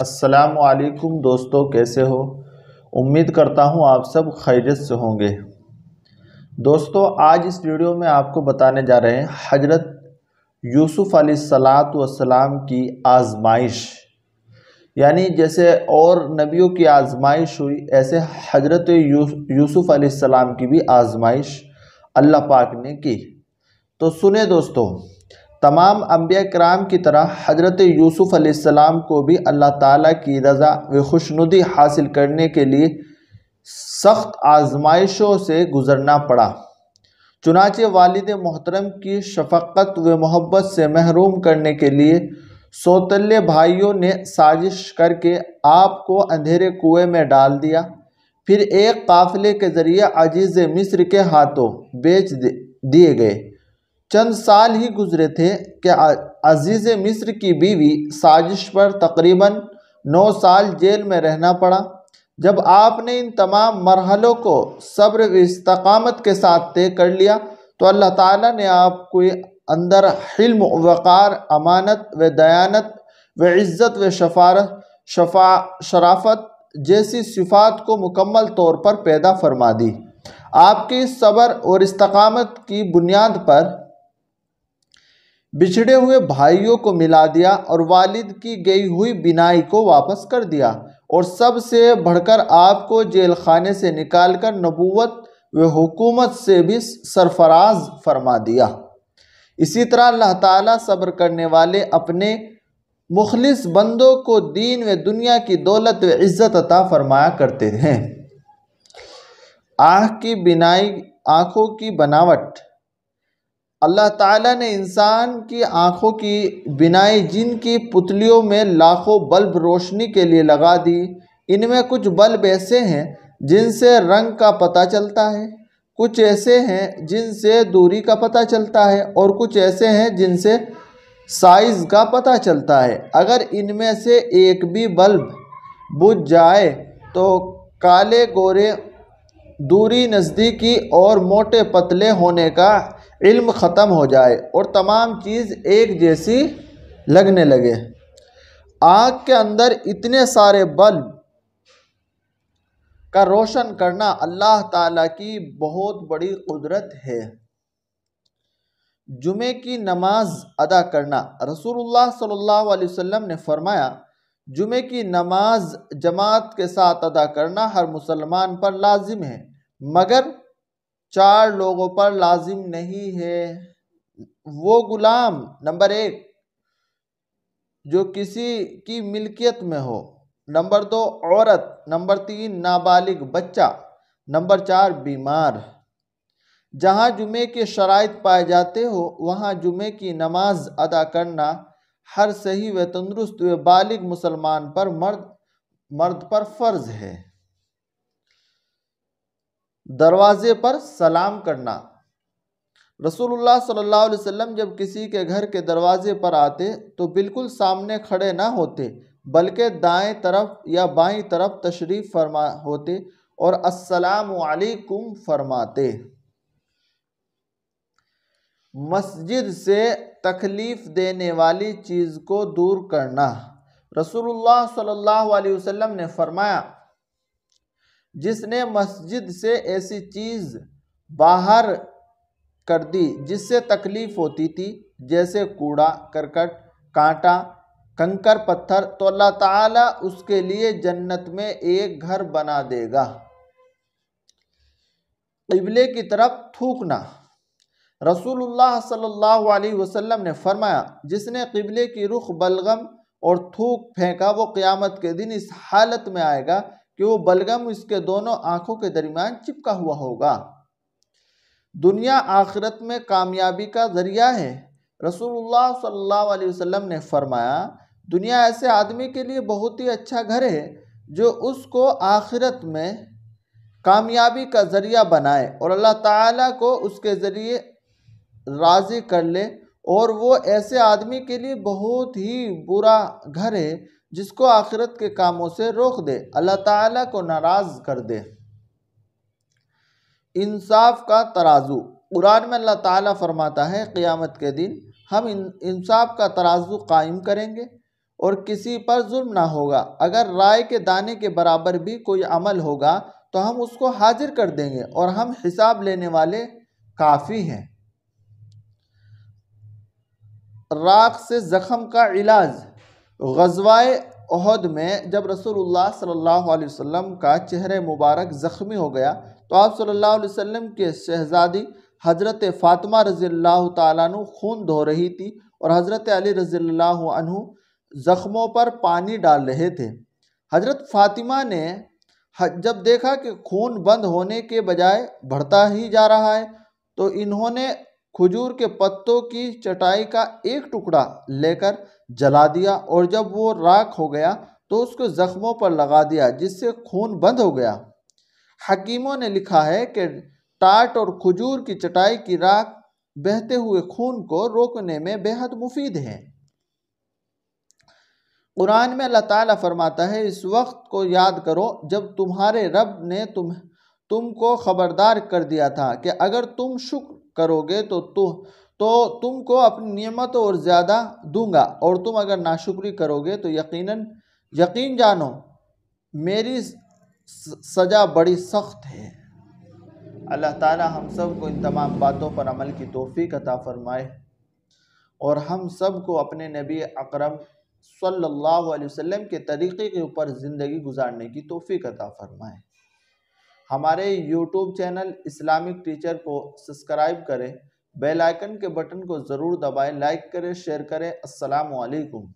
असलकुम दोस्तों कैसे हो उम्मीद करता हूँ आप सब खैरत से होंगे दोस्तों आज इस वीडियो में आपको बताने जा रहे हैं हजरत यूसुफ़ सलात वसलाम की आजमाइश यानी जैसे और नबियों की आजमाइश हुई ऐसे हजरत यूसुफ़ सलाम की भी आजमाइश अल्लाह पाक ने की तो सुने दोस्तों तमाम अम्बिया कराम की तरह हज़रत यूसुफ़ अलैहिस्सलाम को भी अल्लाह ताला की रज़ा व खुशनुदी हासिल करने के लिए सख्त आजमाइशों से गुज़रना पड़ा चुनाचे वालद मोहतरम की शफक़त व मोहब्बत से महरूम करने के लिए सौतल्य भाइयों ने साजिश करके आप को अंधेरे कुएं में डाल दिया फिर एक काफ़िले के ज़रिए अजीज़ मिस्र के हाथों बेच दिए गए चंद साल ही गुजरे थे कि अजीज़ मिस्र की बीवी साजिश पर तकरीबन नौ साल जेल में रहना पड़ा जब आपने इन तमाम मरहलों को सब्र इस्तकामत के साथ तय कर लिया तो अल्लाह ताला ने आपको अंदर हिल्म वक़ार अमानत व दयानत व इज़्ज़त व शफारत शफा शराफत जैसी सिफात को मुकम्मल तौर पर पैदा फरमा दी आपकी सब्र और इस्तकामत की बुनियाद पर बिछड़े हुए भाइयों को मिला दिया और वालिद की गई हुई बिनाई को वापस कर दिया और सबसे बढ़कर आपको जेल खाने से निकाल कर नबूत व हुकूमत से भी सरफराज फरमा दिया इसी तरह अल्लाह ताला सब्र करने वाले अपने मुखलिस बंदों को दीन व दुनिया की दौलत व इज़्ज़त अता फरमाया करते हैं आँख की बिनाई आँखों की बनावट अल्लाह ताला ने इंसान की आँखों की बिनाई जिन की पुतलियों में लाखों बल्ब रोशनी के लिए लगा दी इनमें कुछ बल्ब ऐसे हैं जिनसे रंग का पता चलता है कुछ ऐसे हैं जिनसे दूरी का पता चलता है और कुछ ऐसे हैं जिनसे साइज़ का पता चलता है अगर इनमें से एक भी बल्ब बुझ जाए तो काले गोरे दूरी नज़दीकी और मोटे पतले होने का इल्म ख़त्म हो जाए और तमाम चीज़ एक जैसी लगने लगे आग के अंदर इतने सारे बल्ब का रोशन करना अल्लाह ताला की बहुत बड़ी कुदरत है जुमे की नमाज अदा करना रसूलुल्लाह सल्लल्लाहु अलैहि वसल्लम ने फरमाया जुमे की नमाज जमात के साथ अदा करना हर मुसलमान पर लाजिम है मगर चार लोगों पर लाजिम नहीं है वो गुलाम नंबर एक जो किसी की मिल्कियत में हो नंबर दो औरत नंबर तीन नाबालिग बच्चा नंबर चार बीमार जहाँ जुमे के शरात पाए जाते हो वहाँ जुमे की नमाज अदा करना हर सही व तंदुरुस्त व बालिग मुसलमान पर मर्द मर्द पर फ़र्ज़ है दरवाजे पर सलाम करना रसूलुल्लाह सल्लल्लाहु अलैहि वसल्लम जब किसी के घर के दरवाजे पर आते तो बिल्कुल सामने खड़े ना होते बल्कि दाएं तरफ या बाईं तरफ तशरीफ़ फरमा होते और असलकुम फरमाते मस्जिद से तकलीफ़ देने वाली चीज़ को दूर करना रसूलुल्लाह सल्लल्लाहु अलैहि वसल्लम ने फरमाया जिसने मस्जिद से ऐसी चीज़ बाहर कर दी जिससे तकलीफ होती थी जैसे कूड़ा करकट कांटा कंकर पत्थर तो अल्लाह ताला उसके लिए जन्नत में एक घर बना देगा इबले की तरफ थूकना रसूलुल्लाह सल्लल्लाहु अलैहि वसल्लम ने फरमाया जिसने किबले की रुख बलगम और थूक फेंका वो क़यामत के दिन इस हालत में आएगा कि वो बलगम इसके दोनों आंखों के दरमियान चिपका हुआ होगा दुनिया आखिरत में कामयाबी का ज़रिया है रसूलुल्लाह सल्लल्लाहु अलैहि वसल्लम ने फरमाया दुनिया ऐसे आदमी के लिए बहुत ही अच्छा घर है जो उसको आखिरत में कामयाबी का ज़रिया बनाए और अल्लाह ताला को उसके ज़रिए राज़ी कर ले और वो ऐसे आदमी के लिए बहुत ही बुरा घर है जिसको आखिरत के कामों से रोक दे अल्लाह ताला को नाराज़ कर दे इंसाफ का तराजू कुरान में अल्लाह ताला फरमाता है क़ियामत के दिन हम इंसाफ का तराजू कायम करेंगे और किसी पर जुल्म ना होगा अगर राय के दाने के बराबर भी कोई अमल होगा तो हम उसको हाजिर कर देंगे और हम हिसाब लेने वाले काफ़ी हैं राख से ज़ख़म का इलाज गजवाए अहद में जब रसूलुल्लाह सल्लल्लाहु अलैहि वसल्लम का चेहरे मुबारक ज़ख्मी हो गया तो आप सल्लल्लाहु अलैहि वसल्लम के शहज़ादी हज़रत फ़ातिमा रज़ील्ला तु खून धो रही थी और हज़रत अली रज़ील्ला ज़ख्मों पर पानी डाल रहे थे हज़रत फ़ातिमा ने जब देखा कि खून बंद होने के बजाय बढ़ता ही जा रहा है तो इन्होंने खजूर के पत्तों की चटाई का एक टुकड़ा लेकर जला दिया और जब वो राख हो गया तो उसको जख्मों पर लगा दिया जिससे खून बंद हो गया हकीमों ने लिखा है कि टाट और खजूर की चटाई की राख बहते हुए खून को रोकने में बेहद मुफीद है कुरान में अल्लाह ताला फरमाता है इस वक्त को याद करो जब तुम्हारे रब ने तुम्हें तुमको खबरदार कर दिया था कि अगर तुम शुक्र करोगे तो तु, तो तुमको अपनी नियमत और ज़्यादा दूंगा और तुम अगर नाशुक्री करोगे तो यकीनन यकीन जानो मेरी सज़ा बड़ी सख्त है अल्लाह ताला हम सब को इन तमाम बातों पर अमल की तोफ़ी अता फ़रमाए और हम सब को अपने नबी अकरम सल्लल्लाहु अलैहि वसल्लम के तरीक़े के ऊपर ज़िंदगी गुजारने की तोफ़ी अता फ़रमाए हमारे यूट्यूब चैनल इस्लामिक टीचर को सब्सक्राइब करें बेल आइकन के बटन को ज़रूर दबाएं लाइक करें शेयर करें अस्सलाम वालेकुम